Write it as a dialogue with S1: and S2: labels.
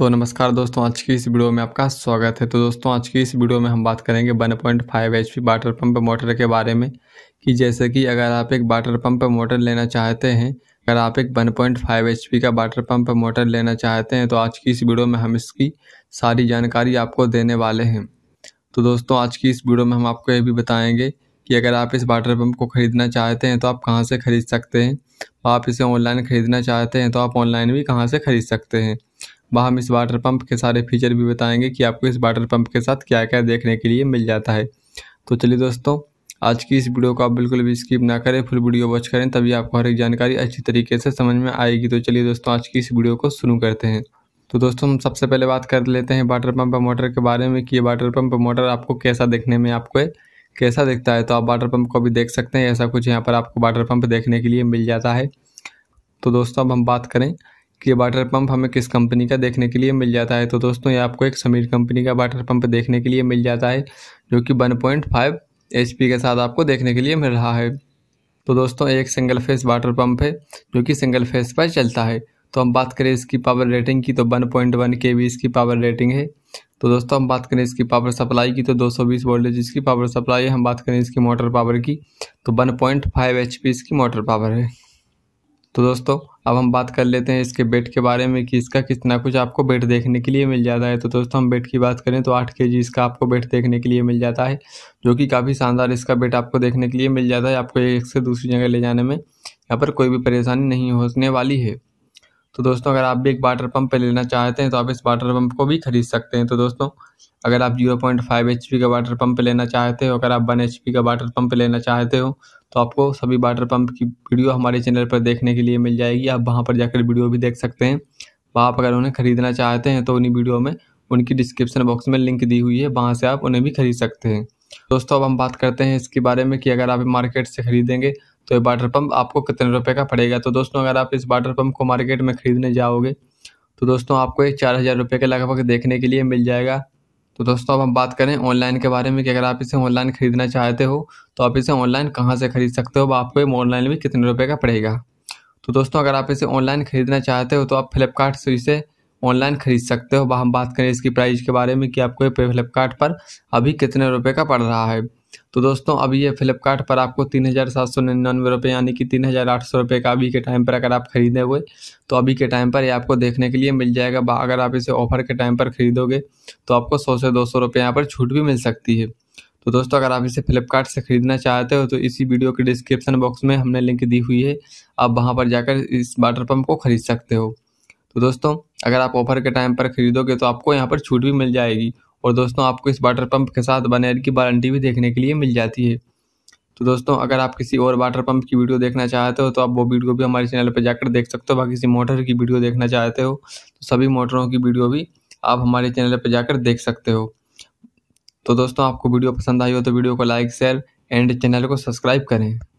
S1: तो नमस्कार दोस्तों आज की इस वीडियो में आपका स्वागत है तो दोस्तों आज की इस वीडियो में हम बात करेंगे 1.5 point five H P water pump motor के बारे में कि जैसे कि अगर आप एक वाटर पंप मोटर लेना चाहते हैं अगर आप एक 1.5 पॉइंट फाइव एच पी का वाटर पंप मोटर लेना चाहते हैं तो आज की इस वीडियो में हम इसकी सारी जानकारी आपको देने वाले हैं तो दोस्तों आज की इस वीडियो में हम आपको ये भी बताएँगे कि अगर आप इस वाटर पम्प को ख़रीदना चाहते हैं तो आप कहाँ से ख़रीद सकते हैं आप इसे ऑनलाइन ख़रीदना चाहते हैं तो आप ऑनलाइन भी कहाँ से ख़रीद सकते हैं वहाँ हम इस वाटर पंप के सारे फीचर भी बताएंगे कि आपको इस वाटर पंप के साथ क्या क्या देखने के लिए मिल जाता है तो चलिए दोस्तों आज की इस वीडियो को आप बिल्कुल भी स्किप ना करें फुल वीडियो वॉच करें तभी आपको हर एक जानकारी अच्छी तरीके से समझ में आएगी तो चलिए दोस्तों आज की इस वीडियो को शुरू करते हैं तो दोस्तों हम सबसे पहले बात कर लेते हैं वाटर पंप मोटर के बारे में कि ये वाटर पंप मोटर आपको कैसा देखने में आपको कैसा दिखता है तो आप वाटर पंप को भी देख सकते हैं ऐसा कुछ यहाँ पर आपको वाटर पंप देखने के लिए मिल जाता है तो दोस्तों अब हम बात करें ये वाटर पंप हमें किस कंपनी का देखने के लिए मिल जाता है तो दोस्तों ये आपको एक समीर कंपनी का वाटर पंप देखने के लिए मिल जाता है जो कि 1.5 पॉइंट के साथ आपको देखने के लिए मिल रहा है तो दोस्तों एक सिंगल फेस वाटर पंप है जो कि सिंगल फेस पर चलता है तो हम बात करें इसकी पावर रेटिंग की तो 1.1 पॉइंट इसकी पावर रेटिंग है तो दोस्तों हम बात करें इसकी पावर सप्लाई की तो 220 वोल्टेज इसकी पावर सप्लाई है हम बात करें इसकी मोटर पावर की तो 1.5 पॉइंट इसकी मोटर पावर है तो दोस्तों अब हम बात कर लेते हैं इसके बेट के बारे में कि इसका कितना कुछ आपको बेट देखने के लिए मिल जाता है तो दोस्तों हम बेट की बात करें तो आठ के जी इसका आपको बेट देखने के लिए मिल जाता है जो कि काफ़ी शानदार इसका बेट आपको देखने के लिए मिल जाता है आपको एक से दूसरी जगह ले जाने में यहाँ पर कोई भी परेशानी नहीं होने वाली है तो दोस्तों अगर आप भी एक वाटर पम्प लेना चाहते हैं तो आप इस वाटर पम्प को भी खरीद सकते हैं तो दोस्तों अगर आप zero point five H P का वाटर पंप लेना चाहते हो अगर आप वन एच पी का वाटर पंप लेना चाहते हो तो आपको सभी वाटर पंप की वीडियो हमारे चैनल पर देखने के लिए मिल जाएगी आप वहाँ पर जाकर वीडियो भी देख सकते हैं वहाँ अगर उन्हें खरीदना चाहते हैं तो उन्हीं वीडियो में उनकी डिस्क्रिप्शन बॉक्स में लिंक दी हुई है वहाँ से आप उन्हें भी खरीद सकते हैं दोस्तों अब हम बात करते हैं इसके बारे में कि अगर आप मार्केट से खरीदेंगे तो ये वाटर पम्प आपको कितने रुपये का पड़ेगा तो दोस्तों अगर आप इस वाटर पम्प को मार्केट में ख़रीदने जाओगे तो दोस्तों आपको एक चार हज़ार रुपये के लगभग देखने के लिए मिल जाएगा तो दोस्तों अब हम बात करें ऑनलाइन के बारे में कि अगर आप इसे ऑनलाइन ख़रीदना चाहते हो तो आप इसे ऑनलाइन कहाँ से ख़रीद सकते हो आपको ऑनलाइन भी कितने रुपये का पड़ेगा तो दोस्तों अगर आप इसे ऑनलाइन ख़रीदना चाहते हो तो आप फ्लिपकार्ट से इसे ऑनलाइन ख़रीद सकते हो हम बात करें इसकी प्राइस के बारे में कि आपको फ्लिपकार्ट पर अभी कितने रुपये का पड़ रहा है तो दोस्तों अभी ये फ्लिपकार्ट पर आपको तीन हज़ार सात सौ निन्यानवे रुपये यानी कि तीन हज़ार आठ सौ रुपये का अभी के टाइम पर अगर आप खरीदे हुए तो अभी के टाइम पर ये आपको देखने के लिए मिल जाएगा अगर आप इसे ऑफर के टाइम पर खरीदोगे तो आपको सौ से दो सौ रुपये यहाँ पर छूट भी मिल सकती है तो दोस्तों अगर आप इसे फ्लिपकार्ट से ख़रीदना चाहते हो तो इसी वीडियो के डिस्क्रिप्शन बॉक्स में हमने लिंक दी हुई है आप वहाँ पर जाकर इस वाटर पम्प को ख़रीद सकते हो तो दोस्तों अगर आप ऑफर के टाइम पर खरीदोगे तो आपको यहाँ पर छूट भी मिल जाएगी और दोस्तों आपको इस वाटर पंप के साथ बनेर की वारंटी भी देखने के लिए मिल जाती है तो दोस्तों अगर आप किसी और वाटर पंप की वीडियो देखना चाहते हो तो आप वो वीडियो भी हमारे चैनल पर जाकर देख सकते हो बाकी किसी मोटर की वीडियो देखना चाहते हो तो सभी मोटरों की वीडियो भी आप हमारे चैनल पर जाकर देख सकते हो तो दोस्तों आपको वीडियो पसंद आई हो तो वीडियो को लाइक शेयर एंड चैनल को सब्सक्राइब करें